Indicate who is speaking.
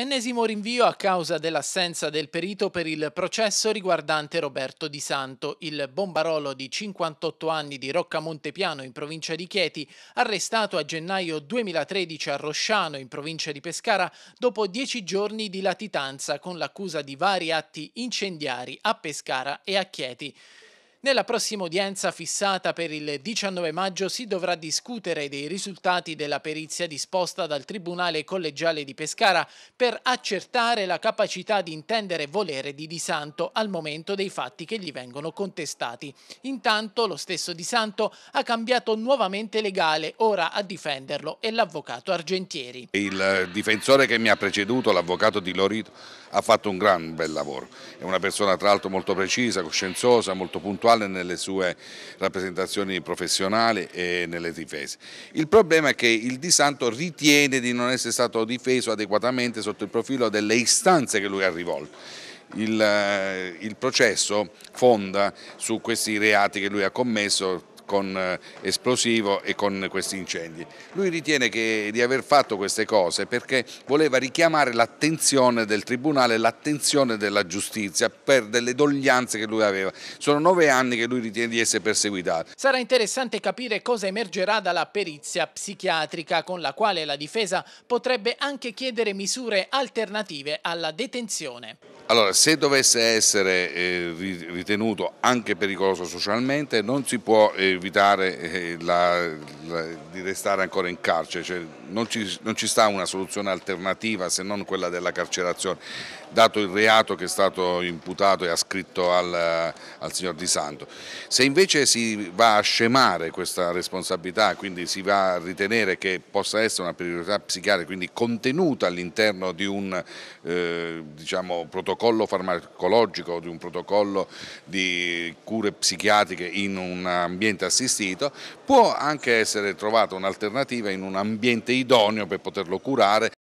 Speaker 1: Ennesimo rinvio a causa dell'assenza del perito per il processo riguardante Roberto Di Santo, il bombarolo di 58 anni di Roccamontepiano in provincia di Chieti, arrestato a gennaio 2013 a Rosciano in provincia di Pescara dopo dieci giorni di latitanza con l'accusa di vari atti incendiari a Pescara e a Chieti. Nella prossima udienza fissata per il 19 maggio si dovrà discutere dei risultati della perizia disposta dal Tribunale Collegiale di Pescara per accertare la capacità di intendere volere di Di Santo al momento dei fatti che gli vengono contestati. Intanto lo stesso Di Santo ha cambiato nuovamente legale, ora a difenderlo è l'avvocato Argentieri.
Speaker 2: Il difensore che mi ha preceduto, l'avvocato di Lorito, ha fatto un gran bel lavoro. È una persona tra l'altro molto precisa, coscienziosa, molto puntuale puntuale nelle sue rappresentazioni professionali e nelle difese. Il problema è che il Di Santo ritiene di non essere stato difeso adeguatamente sotto il profilo delle istanze che lui ha rivolto. Il, eh, il processo fonda su questi reati che lui ha commesso con eh, esplosivo e con questi incendi. Lui ritiene che, di aver fatto queste cose perché voleva richiamare l'attenzione del Tribunale, l'attenzione della giustizia per delle doglianze che lui aveva. Sono nove anni che lui ritiene di essere perseguitato.
Speaker 1: Sarà interessante capire cosa emergerà dalla perizia psichiatrica con la quale la difesa potrebbe anche chiedere misure alternative alla detenzione.
Speaker 2: Allora, se dovesse essere eh, ritenuto anche pericoloso socialmente non si può evitare eh, la, la, di restare ancora in carcere, cioè, non, ci, non, ci, sta una soluzione alternativa se non quella della carcerazione dato il reato che è stato imputato e ascritto al, al signor Di Santo. Se invece si va a scemare questa responsabilità, quindi si va a ritenere che possa essere una priorità psichiatrica, quindi contenuta all'interno di un eh, diciamo, protocollo farmacologico, di un protocollo di cure psichiatriche in un ambiente assistito, può anche essere trovata un'alternativa in un ambiente idoneo per poterlo curare